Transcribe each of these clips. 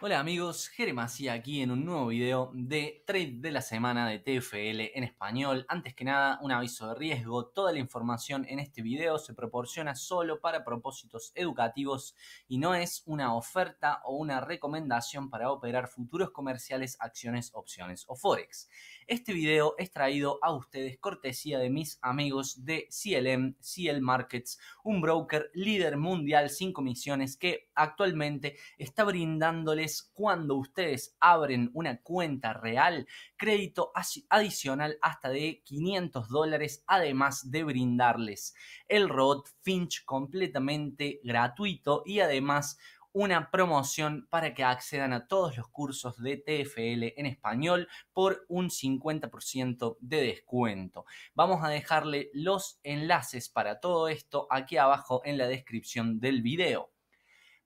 Hola amigos, Jeremacía aquí en un nuevo video de Trade de la Semana de TFL en español. Antes que nada, un aviso de riesgo. Toda la información en este video se proporciona solo para propósitos educativos y no es una oferta o una recomendación para operar futuros comerciales, acciones, opciones o forex. Este video es traído a ustedes cortesía de mis amigos de CLM, CL Markets, un broker líder mundial sin comisiones que actualmente está brindándoles cuando ustedes abren una cuenta real, crédito adicional hasta de 500 dólares, además de brindarles el robot Finch completamente gratuito y además una promoción para que accedan a todos los cursos de TFL en español por un 50% de descuento. Vamos a dejarle los enlaces para todo esto aquí abajo en la descripción del video.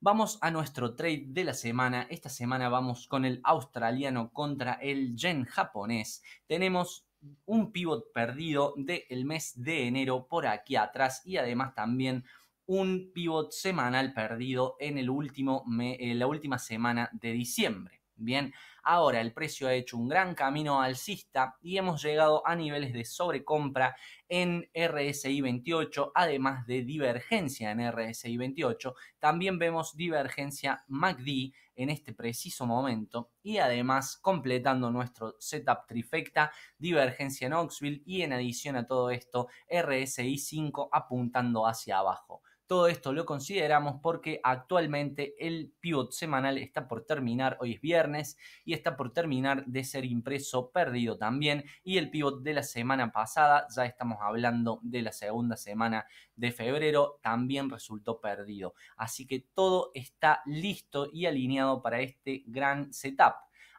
Vamos a nuestro trade de la semana. Esta semana vamos con el australiano contra el yen japonés. Tenemos un pivot perdido del mes de enero por aquí atrás y además también un pivot semanal perdido en el último en la última semana de diciembre. Bien, ahora el precio ha hecho un gran camino alcista y hemos llegado a niveles de sobrecompra en RSI 28, además de divergencia en RSI 28. También vemos divergencia MACD en este preciso momento y además completando nuestro setup trifecta, divergencia en Oxville y en adición a todo esto RSI 5 apuntando hacia abajo. Todo esto lo consideramos porque actualmente el pivot semanal está por terminar, hoy es viernes, y está por terminar de ser impreso perdido también. Y el pivot de la semana pasada, ya estamos hablando de la segunda semana de febrero, también resultó perdido. Así que todo está listo y alineado para este gran setup.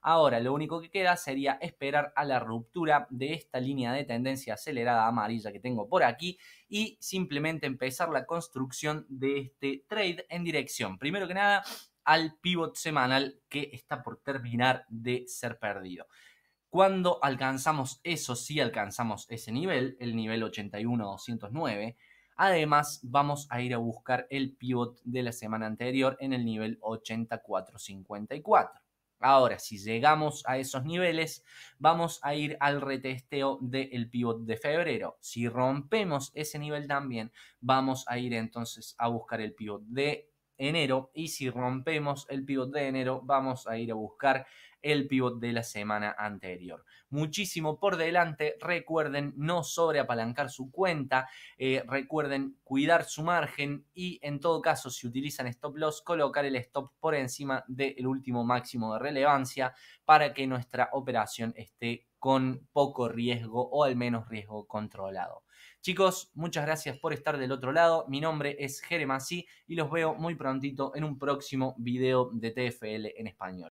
Ahora lo único que queda sería esperar a la ruptura de esta línea de tendencia acelerada amarilla que tengo por aquí y simplemente empezar la construcción de este trade en dirección. Primero que nada al pivot semanal que está por terminar de ser perdido. Cuando alcanzamos eso, si alcanzamos ese nivel, el nivel 81.209, además vamos a ir a buscar el pivot de la semana anterior en el nivel 84.54. Ahora, si llegamos a esos niveles, vamos a ir al retesteo del pivot de febrero. Si rompemos ese nivel también, vamos a ir entonces a buscar el pivot de enero. Y si rompemos el pivot de enero, vamos a ir a buscar el pivot de la semana anterior. Muchísimo por delante, recuerden no sobreapalancar su cuenta, eh, recuerden cuidar su margen y en todo caso si utilizan stop loss, colocar el stop por encima del último máximo de relevancia para que nuestra operación esté con poco riesgo o al menos riesgo controlado. Chicos, muchas gracias por estar del otro lado. Mi nombre es Jeremasi y los veo muy prontito en un próximo video de TFL en español.